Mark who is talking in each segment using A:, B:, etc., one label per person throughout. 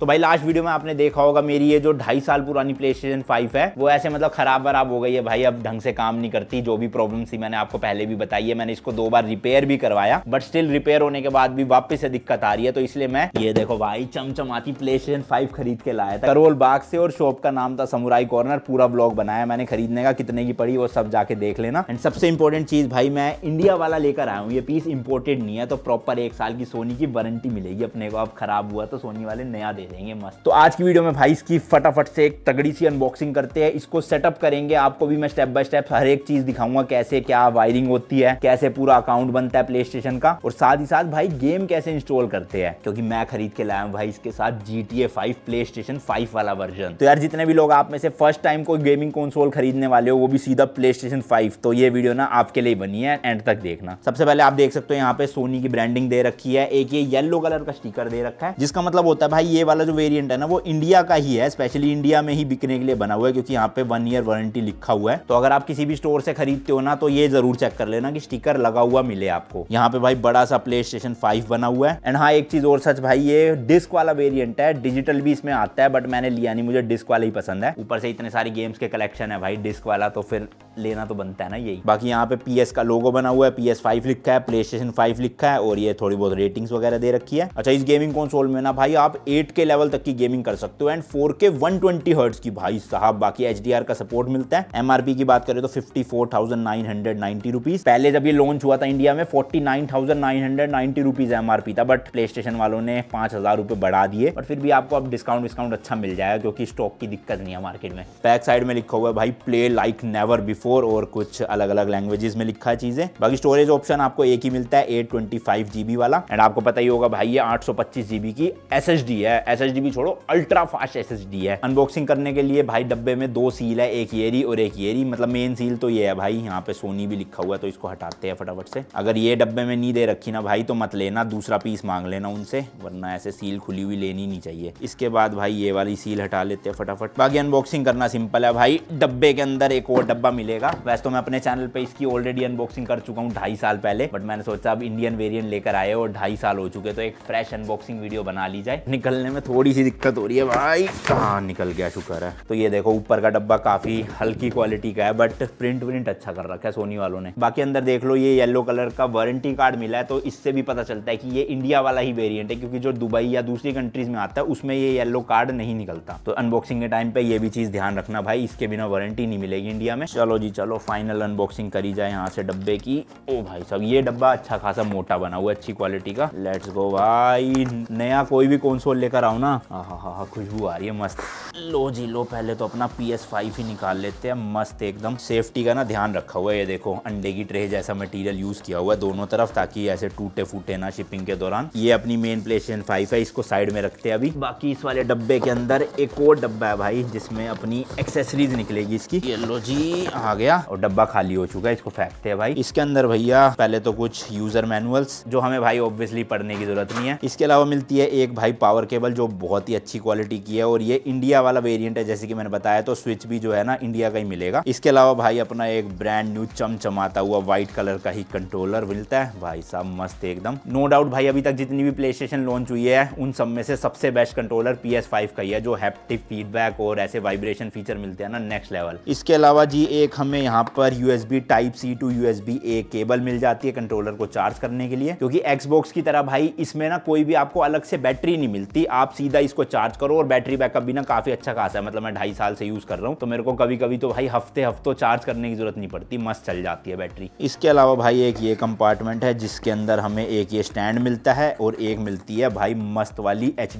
A: तो भाई last video में आपने देखा होगा मेरी ये जो ढाई साल पुरानी प्ले स्टेशन फाइव है वो ऐसे मतलब खराब वराब हो गई है भाई अब ढंग से काम नहीं करती जो भी प्रॉब्लम थी मैंने आपको पहले भी बताई है मैंने इसको दो बार रिपेयर भी करवाया बट स्टिल रिपेयर होने के बाद भी वापस से दिक्कत आ रही है तो इसलिए मैं ये देखो भाई चमचमाती प्ले स्टेशन फाइव खरीद के लाया था करोल बाग से और शॉप का नाम था समुराई कॉर्नर पूरा ब्लॉग बनाया मैंने खरीदने का कितने की पड़ी वो सब जाके देख लेना एंड सबसे इंपॉर्टेंट चीज भाई मैं इंडिया वाला लेकर आया हूँ ये पीस इंपोर्टेड नहीं है तो प्रॉपर एक साल की सोनी की वारंटी मिलेगी अपने को अब खराब हुआ तो सोनी वाले नया दे देंगे मस्त तो आज की वीडियो में भाई इसकी फटाफट से एक तगड़ी सी अनबॉक्सिंग करते हैं इसको सेटअप करेंगे आपको भी मैं स्टेप बाय स्टेप हर एक चीज दिखाऊंगा कैसे क्या वायरिंग होती है कैसे पूरा अकाउंट बनता है प्ले स्टेशन का और साथ ही साथ भाई गेम कैसे इंस्टॉल करते हैं क्योंकि मैं खरीद के लाया हूँ भाई इसके साथ G T A five PlayStation five वाला वर्जन तो यार जितने भी लोग आप में से फर्स्ट टाइम कोई गेमिंग कंसोल खरीदने वाले हो वो भी सीधा प्ले स्टेशन फाइव तो ये वीडियो ना आपके लिए बनी है एंड तक देखना सबसे पहले आप देख सकते हो यहाँ पे सोनी की ब्रांडिंग दे रखी है एक ये येलो कलर का स्टीकर दे रखा है जिसका मतलब होता है भाई ये वाला वाला जो वेरियंट है ना वो इंडिया का ही है स्पेशली इंडिया में ही बिकने के लिए बना हुआ है क्योंकि यहाँ पे वन ईयर वारंटी लिखा हुआ है तो अगर आप किसी भी स्टोर से खरीदते हो ना तो ये जरूर चेक कर लेना की स्टिकर लगा हुआ मिले आपको यहाँ पे भाई बड़ा सा प्ले स्टेशन फाइव बना हुआ है एंड हाँ एक चीज और सच भाई ये डिस्क वाला वेरियंट है डिजिटल भी इसमें आता है बट मैंने लिया नहीं मुझे डिस्क वाला ही पसंद है ऊपर से इतने सारी गेम्स के कलेक्शन है भाई डिस्क वाला तो फिर लेना तो बनता है ना यही बाकी यहाँ पे पी का लोगो बना हुआ है पी फाइव लिखा है प्ले स्टेशन फाइव लिखा है और ये थोड़ी बहुत रेटिंग्स वगैरह दे रखी है अच्छा इस गेमिंग कंसोल में ना भाई आप एट के लेवल तक की गेमिंग कर सकते हो and four K one twenty hertz की भाई साहब बाकी एच का सपोर्ट मिलता है एमआरपी की बात करें तो fifty four thousand nine hundred ninety rupees पहले जब ये लॉन्च हुआ था इंडिया में forty nine thousand nine hundred ninety rupees MRP था बट प्ले स्टेशन वालों ने पांच हजार रुपए बढ़ा दिए और फिर भी आपको अब डिस्काउंट डिस्काउंट अच्छा मिल जाएगा क्योंकि स्टॉक की दिक्कत नहीं है मार्केट में बैक साइड में लिखा हुआ भाई प्ले लाइक नेवर बिफोर और कुछ अलग अलग लैंग्वेजेस में लिखा है चीजें बाकी स्टोरेज ऑप्शन आपको एक ही मिलता है एट ट्वेंटी फाइव जीबी वाला एंड आपको पता ही होगा भाई ये आठ सौ पच्चीस जीबी की एस एस डी है एस एस भी छोड़ो अल्ट्रा फास्ट एस है अनबॉक्सिंग करने के लिए भाई डब्बे में दो सील है एक येरी और एक येरी मतलब मेन सील तो ये है भाई यहाँ पे सोनी भी लिखा हुआ है तो इसको हटाते हैं फटाफट से अगर ये डब्बे में नहीं दे रखी ना भाई तो मत लेना दूसरा पीस मांग लेना उनसे वरना ऐसे सील खुली हुई लेनी नहीं चाहिए इसके बाद भाई ये वाली सील हटा लेते हैं फटाफट बाकी अनबॉक्सिंग करना सिंपल है भाई डब्बे के अंदर एक और डब्बा मिलेगा वैसे तो मैं अपने चैनल पे इसकी ऑलरेडी अनबॉक्सिंग कर चुका हूँ ढाई साल पहले बट मैंने सोचा अब इंडियन वेरियंट लेकर आए और ढाई साल हो चुके तो एक फ्रेश अनबॉक्सिंग वीडियो बना ली जाए निकलने में थोड़ी सी दिक्कत हो रही है भाई कहाँ निकल गया शुक्र है तो ये देखो ऊपर का डब्बा काफ़ी हल्की क्वालिटी का है बट प्रिंट प्रिंट अच्छा कर रखा है सोनी वालों ने बाकी अंदर देख लो ये येलो कलर का वारंटी कार्ड मिला है तो इससे भी पता चलता है कि ये इंडिया वाला ही वेरियंट है क्योंकि जो दुबई या दूसरी कंट्रीज में आता है उसमें ये येलो कार्ड नहीं निकलता तो अनबॉक्सिंग के टाइम पे ये भी चीज़ ध्यान रखना भाई इसके बिना वारंटी नहीं मिलेगी इंडिया में चलो जी चलो फाइनल अनबॉक्सिंग करी जाए यहाँ से डब्बे की ओ भाई साहब ये डब्बा अच्छा खासा मोटा बना हुआ अच्छी क्वालिटी का लेट्स गो भाई नया कोई भी कौनसोल लेकर रहा हूँ ना हाँ, हाँ हाँ हाँ खुशबू आ रही है मस्त लो जी लो पहले तो अपना पी एस फाइव ही निकाल लेते हैं मस्त एकदम सेफ्टी का ना ध्यान रखा हुआ है ये देखो अंडे की ट्रे जैसा मटेरियल यूज़ किया हुआ है दोनों तरफ ताकि ऐसे टूटे फूटे ना शिपिंग के दौरान ये अपनी मेन प्लेशन फाइव है इसको साइड में रखते हैं अभी बाकी इस वाले डब्बे के अंदर एक और डब्बा है भाई जिसमें अपनी एक्सेसरीज निकलेगी इसकी ये लो जी आ गया और डब्बा खाली हो चुका है इसको फेंकते हैं भाई इसके अंदर भैया पहले तो कुछ यूजर मैनुअल्स जो हमें भाई ऑब्वियसली पढ़ने की जरूरत नहीं है इसके अलावा मिलती है एक भाई पावर केबल जो बहुत ही अच्छी क्वालिटी की है और ये इंडिया इंडिया वाला वेरियंट है जैसे कि मैंने बताया तो स्विच भी जो है ना इंडिया का ही मिलेगा इसके अलावा भाई अपना एक ब्रांड न्यू चमचमाता हुआ व्हाइट कलर का ही कंट्रोलर मिलता है भाई साहब मस्त एकदम नो डाउट भाई अभी तक जितनी भी प्ले स्टेशन लॉन्च हुई है उन सब में से सबसे best controller P S five का ही है जो हैप्टिक फीडबैक और ऐसे वाइब्रेशन फीचर मिलते हैं ना नेक्स्ट लेवल इसके अलावा जी एक हमें यहाँ पर USB type C to USB A cable मिल जाती है कंट्रोलर को चार्ज करने के लिए क्योंकि एक्सबॉक्स की तरह भाई इसमें ना कोई भी आपको अलग से बैटरी नहीं मिलती आप सीधा इसको चार्ज करो और बैटरी बैकअप भी ना काफी काफ़ी अच्छा खासा है मतलब मैं ढाई साल से यूज़ कर रहा हूँ तो मेरे को कभी कभी तो भाई हफ्ते हफ्तों चार्ज करने की ज़रूरत नहीं पड़ती मस्त चल जाती है बैटरी इसके अलावा भाई एक ये कंपार्टमेंट है जिसके अंदर हमें एक ये स्टैंड मिलता है और एक मिलती है भाई मस्त वाली एच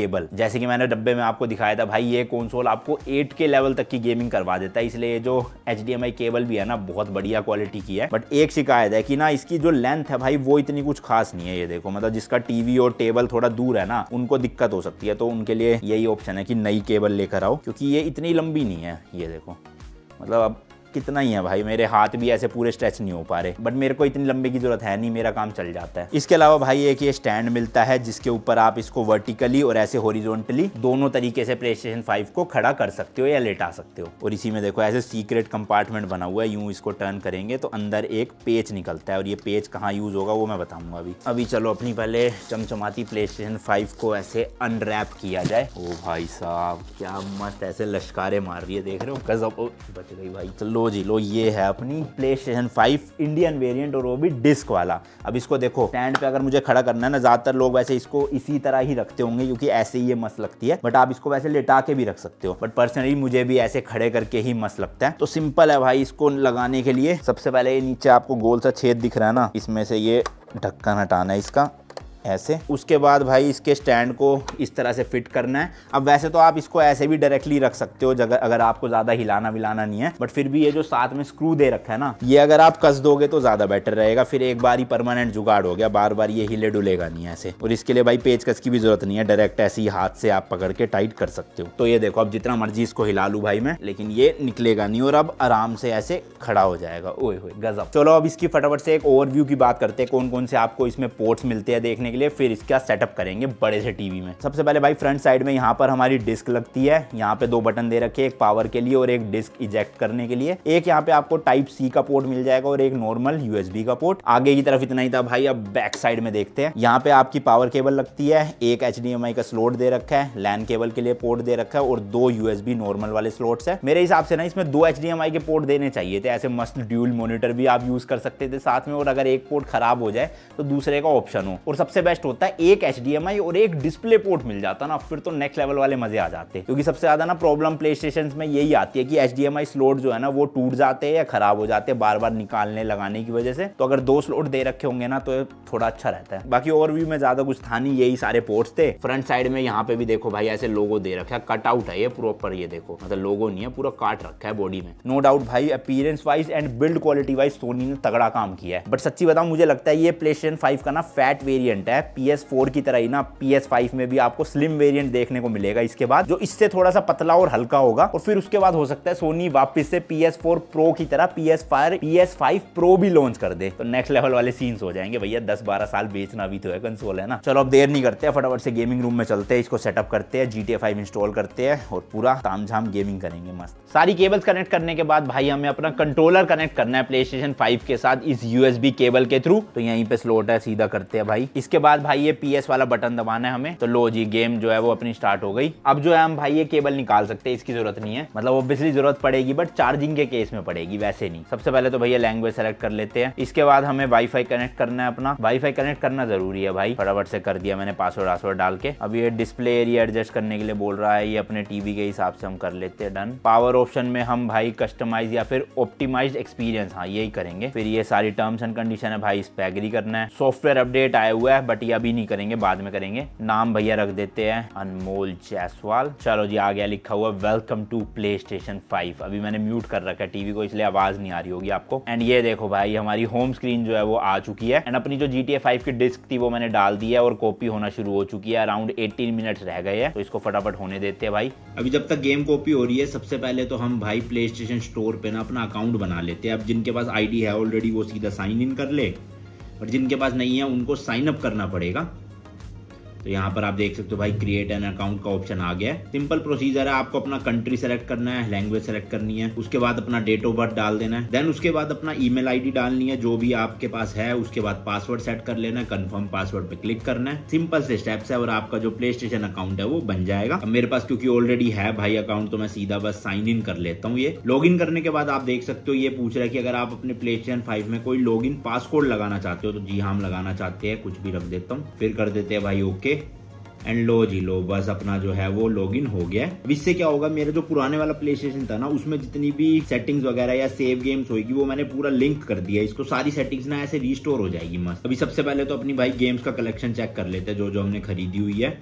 A: केबल जैसे कि मैंने डब्बे में आपको दिखाया था भाई ये कौनसोल आपको एट के लेवल तक की गेमिंग करवा देता है इसलिए जो एच केबल भी है ना बहुत बढ़िया क्वालिटी की है बट एक शिकायत है कि ना इसकी जो लेंथ है भाई वो इतनी कुछ खास नहीं है ये देखो मतलब जिसका टीवी और टेबल थोड़ा दूर है ना उनको दिक्कत हो सकती है तो उनके लिए यही ऑप्शन है कि नई केबल लेकर आओ क्योंकि ये इतनी लंबी नहीं है ये देखो मतलब अब कितना ही है भाई मेरे हाथ भी ऐसे पूरे स्ट्रेच नहीं हो पा रहे बट मेरे को इतनी लंबे की जरूरत है नहीं मेरा काम चल जाता है इसके अलावा भाई एक ये स्टैंड मिलता है जिसके ऊपर आप इसको वर्टिकली और ऐसे होरिजोनटली दोनों तरीके से प्ले स्टेशन फाइव को खड़ा कर सकते हो या लेटा सकते हो और इसी में देखो ऐसे सीक्रेट कंपार्टमेंट बना हुआ है यूं इसको टर्न करेंगे तो अंदर एक पेज निकलता है और ये पेज कहाँ यूज होगा वो मैं बताऊंगा अभी अभी चलो अपनी पहले चमचमाती प्ले स्टेशन फाइव को ऐसे अनरैप किया जाए ओ भाई साहब क्या मस्त ऐसे लश्कारे मार रही है देख रहे हो गजब बच गई भाई चलो लो जी लो ये है अपनी PlayStation five Indian variant और वो भी डिस्क वाला अब इसको देखो स्टैंड पे अगर मुझे खड़ा करना है ना ज्यादातर लोग वैसे इसको इसी तरह ही रखते होंगे क्योंकि ऐसे ही ये मस्त लगती है बट आप इसको वैसे लेटा के भी रख सकते हो बट पर्सनली मुझे भी ऐसे खड़े करके ही मस्त लगता है तो सिंपल है भाई इसको लगाने के लिए सबसे पहले ये नीचे आपको गोल सा छेद दिख रहा है ना इसमें से ये ढक्कन हटाना है इसका ऐसे उसके बाद भाई इसके स्टैंड को इस तरह से फिट करना है अब वैसे तो आप इसको ऐसे भी डायरेक्टली रख सकते हो जगह अगर आपको ज़्यादा हिलाना विलाना नहीं है बट फिर भी ये जो साथ में स्क्रू दे रखा है ना ये अगर आप कस दोगे तो ज़्यादा बेटर रहेगा फिर एक बार ही परमानेंट जुगाड़ हो गया बार बार ये हिले डुलेगा नहीं ऐसे और इसके लिए भाई पेचकस की भी जरूरत नहीं है डायरेक्ट ऐसे ही हाथ से आप पकड़ के टाइट कर सकते हो तो ये देखो अब जितना मर्जी इसको हिला लू भाई मैं लेकिन ये निकलेगा नहीं और अब आराम से ऐसे खड़ा हो जाएगा हो गजब चलो अब इसकी फटाफट से एक ओवरव्यू की बात करते हैं कौन कौन से आपको इसमें पोर्ट्स मिलते हैं देखने के लिए फिर इसका सेटअप करेंगे बड़े से टीवी में सबसे पहले भाई फ्रंट साइड में यहाँ पर हमारी डिस्क लगती है यहाँ पे दो बटन दे रखे एक पावर के लिए और एक डिस्क इजेक्ट करने के लिए एक यहाँ पे आपको टाइप सी का पोर्ट मिल जाएगा और एक नॉर्मल यूएसबी का पोर्ट आगे की तरफ इतना ही था भाई अब बैक साइड में देखते हैं यहाँ पे आपकी पावर केबल लगती है एक एच का स्लोट दे रखा है लैन केबल के लिए पोर्ट दे रखा है और दो यूएसबी नॉर्मल वाले स्लोट है मेरे हिसाब से ना इसमें दो एच के पोर्ट देने चाहिए थे ऐसे मस्त ड्यूल मोनिटर भी आप यूज कर सकते थे साथ में और अगर एक पोर्ट खराब हो जाए तो दूसरे का ऑप्शन हो और सबसे सबसे बेस्ट होता है एक एच और एक डिस्प्ले पोर्ट मिल जाता ना फिर तो नेक्स्ट लेवल वाले मजे आ जाते क्योंकि सबसे ज्यादा ना प्रॉब्लम प्ले में यही आती है कि एच स्लोट जो है ना वो टूट जाते हैं या खराब हो जाते हैं बार बार निकालने लगाने की वजह से तो अगर दो स्लोट दे रखे होंगे ना तो थोड़ा अच्छा रहता है बाकी और भी मैं ज्यादा कुछ था नहीं यही सारे पोर्ट्स थे फ्रंट साइड में यहाँ पे भी देखो भाई ऐसे लोगो दे रखा कट आउट है ये प्रॉपर ये देखो मतलब लोगो नहीं है पूरा काट रखा है बॉडी में नो डाउट भाई appearance wise and build quality wise Sony ने तगड़ा काम किया है बट सच्ची बताऊ मुझे लगता है ये प्ले स्टेशन फाइव का ना फैट वेरियंट है PS4 की तरह ही ना PS5 में भी आपको स्लिम वेरिएंट देखने को मिलेगा इसके बाद जो इससे थोड़ा सा पतला और हल्का होगा और फिर उसके बाद हो सकता है सोनी वापस से PS4 प्रो की तरह PS4 PS5 प्रो भी लॉन्च कर दे तो नेक्स्ट लेवल वाले सीन्स हो जाएंगे भैया दस बारह साल बेचना भी तो है कंसोल है ना चलो अब देर नहीं करते हैं फटाफट से गेमिंग रूम में चलते हैं इसको सेटअप करते हैं जी टी इंस्टॉल करते हैं और पूरा ताम झाम गेमिंग करेंगे मस्त सारी केबल्स कनेक्ट करने के बाद भाई हमें अपना कंट्रोलर कनेक्ट करना है प्ले स्टेशन के साथ इस यूएसबी केबल के थ्रू तो यहीं पे स्लोट है सीधा करते हैं भाई इसके बाद भाई ये पी वाला बटन दबाना है हमें तो लो जी गेम जो है वो अपनी स्टार्ट हो गई अब जो है हम भाई ये केबल निकाल सकते हैं इसकी जरूरत नहीं है मतलब ऑब्वियसली जरूरत पड़ेगी बट चार्जिंग के केस में पड़ेगी वैसे नहीं सबसे पहले तो भैया लैंग्वेज सेलेक्ट कर लेते हैं इसके बाद हमें वाईफाई कनेक्ट करना है अपना वाईफाई कनेक्ट करना जरूरी है भाई फटाफट से कर दिया मैंने पासवर्ड वासवर्ड डाल के अब ये डिस्प्ले एरिया एडजस्ट करने के लिए बोल रहा है ये अपने टीवी के हिसाब से हम कर लेते हैं डन पावर ऑप्शन में हम भाई कस्टमाइज या फिर ऑप्टिमाइज एक्सपीरियंस हाँ यही करेंगे फिर ये सारी टर्म्स एंड कंडीशन है भाई इस पे एग्री करना है सॉफ्टवेयर अपडेट आया हुआ है बट ये अभी नहीं करेंगे बाद में करेंगे नाम भैया रख देते हैं अनमोल जायसवाल चलो जी आ गया लिखा हुआ welcome to PlayStation five अभी मैंने म्यूट कर रखा है टीवी को इसलिए आवाज नहीं आ रही होगी आपको एंड ये देखो भाई हमारी होम स्क्रीन जो है वो आ चुकी है एंड अपनी जो जी टी की डिस्क थी वो मैंने डाल दी है और कॉपी होना शुरू हो चुकी है अराउंड एटीन मिनट रह गए हैं तो इसको फटाफट होने देते हैं भाई अभी जब तक गेम कॉपी हो रही है सबसे पहले तो हम भाई प्ले स्टोर पे ना अपना अकाउंट बना लेते हैं अब जिनके पास आईडी है ऑलरेडी वो सीधा साइन इन कर ले और जिनके पास नहीं है उनको साइन अप करना पड़ेगा तो यहाँ पर आप देख सकते हो भाई क्रिएट एन अकाउंट का ऑप्शन आ गया है सिंपल प्रोसीजर है आपको अपना कंट्री सेलेक्ट करना है लैंग्वेज सेलेक्ट करनी है उसके बाद अपना डेट ऑफ बर्थ डाल देना है देन उसके बाद अपना ई मेल डालनी है जो भी आपके पास है उसके बाद पासवर्ड सेट कर लेना है कन्फर्म पासवर्ड पे क्लिक करना है सिंपल से स्टेप्स है और आपका जो प्ले स्टेशन अकाउंट है वो बन जाएगा मेरे पास क्योंकि ऑलरेडी है भाई अकाउंट तो मैं सीधा बस साइन इन कर लेता हूँ ये लॉग इन करने के बाद आप देख सकते हो ये पूछ रहा है कि अगर आप अपने प्ले स्टेशन फाइव में कोई लॉग इन पासकोड लगाना चाहते हो तो जी हाँ हम लगाना चाहते हैं कुछ भी रख देता हूँ फिर कर देते हैं भाई ओके ओके एंड लो जी लो बस अपना जो है वो लॉग इन हो गया अब इससे क्या होगा मेरा जो पुराने वाला प्ले स्टेशन था ना उसमें जितनी भी सेटिंग्स वगैरह या सेव गेम्स होगी वो मैंने पूरा लिंक कर दिया इसको सारी सेटिंग्स ना ऐसे रिस्टोर हो जाएगी मस्त अभी सबसे पहले तो अपनी भाई गेम्स का कलेक्शन चेक कर लेते हैं जो जो हमने खरीदी हुई है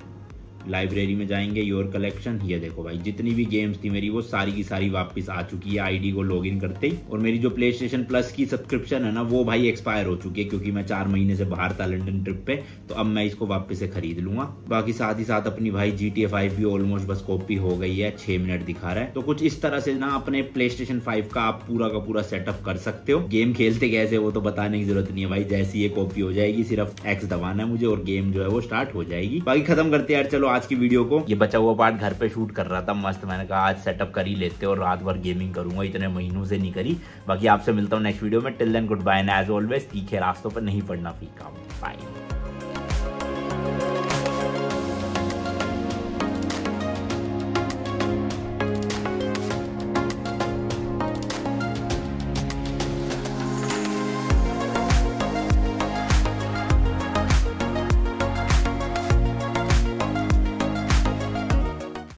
A: लाइब्रेरी में जाएंगे योर कलेक्शन ये देखो भाई जितनी भी गेम्स थी मेरी वो सारी की सारी वापस आ चुकी है आईडी को लॉग करते ही और मेरी जो प्ले स्टेशन प्लस की सब्सक्रिप्शन है ना वो भाई एक्सपायर हो चुकी है क्योंकि मैं चार महीने से बाहर था लंडन ट्रिप पे तो अब मैं इसको वापिस से खरीद लूंगा बाकी साथ ही साथ अपनी भाई जी टी भी ऑलमोस्ट बस कॉपी हो गई है छह मिनट दिखा रहा है तो कुछ इस तरह से ना अपने प्ले स्टेशन फाइव का आप पूरा का पूरा सेटअप कर सकते हो गेम खेलते कैसे वो तो बताने की जरूरत नहीं है भाई जैसी ये कॉपी हो जाएगी सिर्फ एक्स दबाना है मुझे और गेम जो है वो स्टार्ट हो जाएगी बाकी खत्म करते यार चलो आज की वीडियो को ये बचा हुआ पार्ट घर पे शूट कर रहा था मस्त मैंने कहा आज सेटअप कर ही लेते और रात भर गेमिंग करूंगा इतने महीनों से नहीं करी बाकी आपसे मिलता हूँ नेक्स्ट वीडियो में till then good bye and as always तीखे रास्तों पर नहीं पड़ना फीका